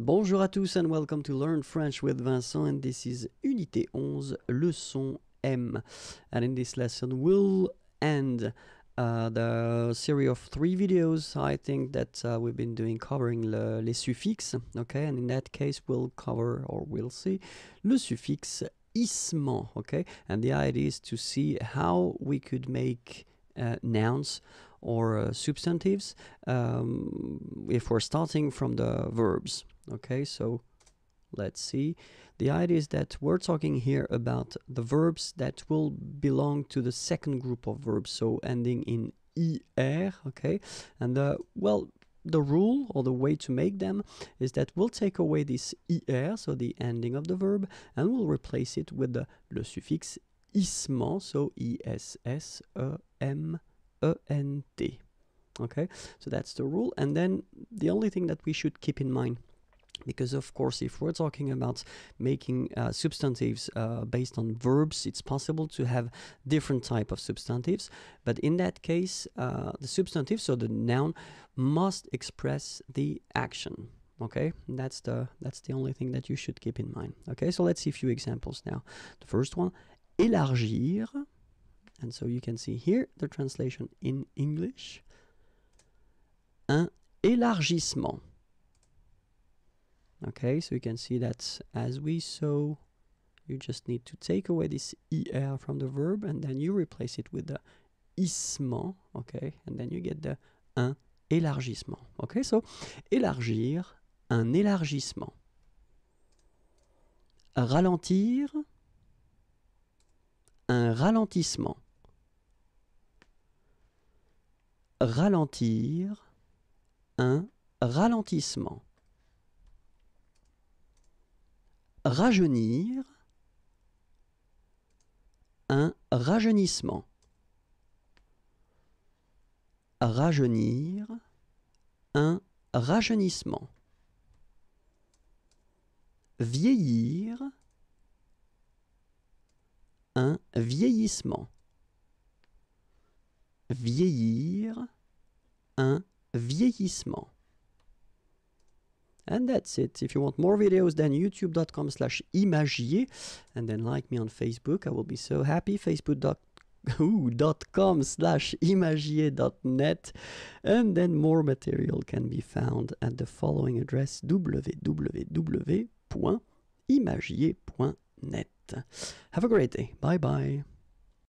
Bonjour à tous and welcome to Learn French with Vincent and this is Unité 11, Leçon M. And in this lesson we'll end uh, the series of three videos I think that uh, we've been doing covering le, les suffixes, okay? And in that case we'll cover or we'll see le suffixe isment, okay? And the idea is to see how we could make uh, nouns or uh, substantives um, if we're starting from the verbs. Okay, so let's see. The idea is that we're talking here about the verbs that will belong to the second group of verbs, so ending in er, okay? And, uh, well, the rule or the way to make them is that we'll take away this er, so the ending of the verb, and we'll replace it with the le suffix ismo, so I-S-S-E-M E-N-D. Okay, so that's the rule. And then the only thing that we should keep in mind because of course if we're talking about making uh, substantives uh, based on verbs it's possible to have different type of substantives but in that case uh, the substantive so the noun must express the action okay and that's the that's the only thing that you should keep in mind okay so let's see a few examples now the first one élargir and so you can see here the translation in English. Un élargissement. Okay, so you can see that as we saw, you just need to take away this ER from the verb and then you replace it with the isment, okay, and then you get the un élargissement. Okay, so élargir, un élargissement. Ralentir, un ralentissement. ralentir, un ralentissement. Rajeunir, un rajeunissement. Rajeunir, un rajeunissement. Vieillir, un vieillissement. Vieillir, un vieillissement. And that's it. If you want more videos, then youtube.com slash imagier. And then like me on Facebook. I will be so happy. Facebook.com slash imagier.net. And then more material can be found at the following address www.imagier.net. Have a great day. Bye bye.